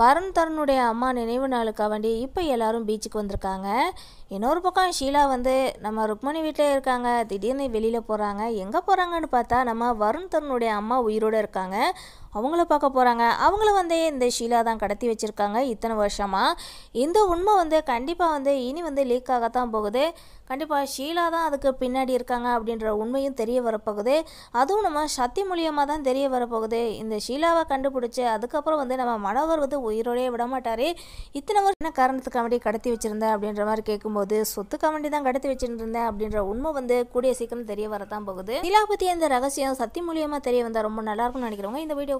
வருண் தருணுடைய அம்மா நினைவு நாளுக்காக வேண்டி இப்போ எல்லாரும் பீச்சுக்கு வந்திருக்காங்க இன்னொரு பக்கம் ஷீலா வந்து நம்ம ருக்மணி வீட்டிலே இருக்காங்க திடீர்னு வெளியில் போகிறாங்க எங்கே போகிறாங்கன்னு பார்த்தா நம்ம வருண் தருணுடைய அம்மா உயிரோடு இருக்காங்க அவங்கள பார்க்க போகிறாங்க அவங்கள வந்து இந்த ஷீலா தான் கடத்தி வச்சுருக்காங்க இத்தனை வருஷமாக இந்த உண்மை வந்து கண்டிப்பாக வந்து இனி வந்து லீக் ஆகத்தான் போகுது கண்டிப்பாக ஷீலா தான் அதுக்கு பின்னாடி இருக்காங்க அப்படின்ற உண்மையும் தெரிய வரப்போகுது அதுவும் நம்ம சக்தி மூலியமாக தான் தெரிய வரப்போகுது இந்த ஷீலாவை கண்டுபிடிச்சி அதுக்கப்புறம் வந்து நம்ம மனோகர் வந்து உயிரோடையே விடமாட்டார் இத்தனை வருஷம் என்ன காரணத்துக்கு வேண்டி கடத்தி வச்சுருந்தேன் அப்படின்ற மாதிரி கேட்கும்போது சொத்துக்க வேண்டி தான் கடத்தி வச்சுருந்தேன் அப்படின்ற உண்மை வந்து கூடிய சீக்கிரம் தெரிய வரதான் போகுது ஷீலா பற்றி இந்த ரகசியம் சக்தி மூலியமாக தெரிய வந்தால் ரொம்ப நல்லாயிருக்கும்னு நினைக்கிறவங்க இந்த வீடியோ